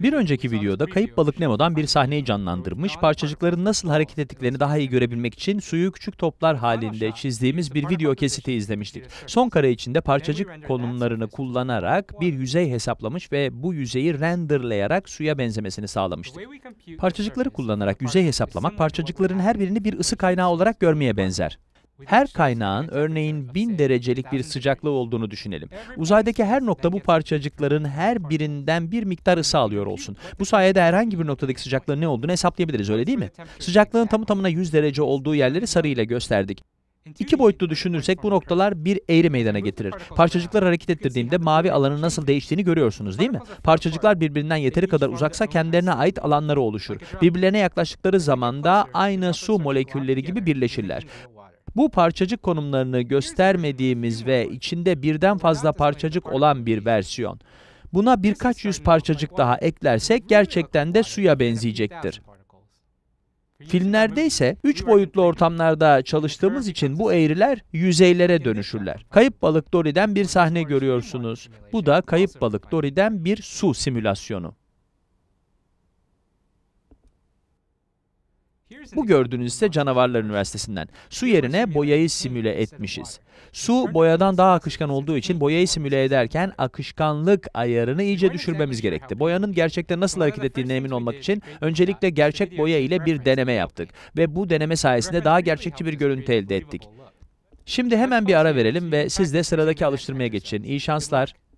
Bir önceki videoda kayıp balık Nemo'dan bir sahneyi canlandırmış, parçacıkların nasıl hareket ettiklerini daha iyi görebilmek için suyu küçük toplar halinde çizdiğimiz bir video kesiti izlemiştik. Son kare içinde parçacık konumlarını kullanarak bir yüzey hesaplamış ve bu yüzeyi renderlayarak suya benzemesini sağlamıştık. Parçacıkları kullanarak yüzey hesaplamak, parçacıkların her birini bir ısı kaynağı olarak görmeye benzer. Her kaynağın örneğin bin derecelik bir sıcaklığı olduğunu düşünelim. Uzaydaki her nokta bu parçacıkların her birinden bir miktar ısı alıyor olsun. Bu sayede herhangi bir noktadaki sıcaklığın ne olduğunu hesaplayabiliriz öyle değil mi? Sıcaklığın tamı tamına 100 derece olduğu yerleri sarı ile gösterdik. İki boyutlu düşünürsek bu noktalar bir eğri meydana getirir. Parçacıklar hareket ettirdiğimde mavi alanın nasıl değiştiğini görüyorsunuz değil mi? Parçacıklar birbirinden yeteri kadar uzaksa kendilerine ait alanları oluşur. Birbirlerine yaklaştıkları zaman da aynı su molekülleri gibi birleşirler. Bu parçacık konumlarını göstermediğimiz ve içinde birden fazla parçacık olan bir versiyon. Buna birkaç yüz parçacık daha eklersek gerçekten de suya benzeyecektir. Filmlerde ise üç boyutlu ortamlarda çalıştığımız için bu eğriler yüzeylere dönüşürler. Kayıp Balık Dory'den bir sahne görüyorsunuz. Bu da Kayıp Balık Dory'den bir su simülasyonu. Bu gördüğünüz ise Canavarlar Üniversitesi'nden. Su yerine boyayı simüle etmişiz. Su boyadan daha akışkan olduğu için boyayı simüle ederken akışkanlık ayarını iyice düşürmemiz gerekti. Boyanın gerçekten nasıl hareket ettiğine emin olmak için öncelikle gerçek boya ile bir deneme yaptık ve bu deneme sayesinde daha gerçekçi bir görüntü elde ettik. Şimdi hemen bir ara verelim ve siz de sıradaki alıştırmaya geçin. İyi şanslar.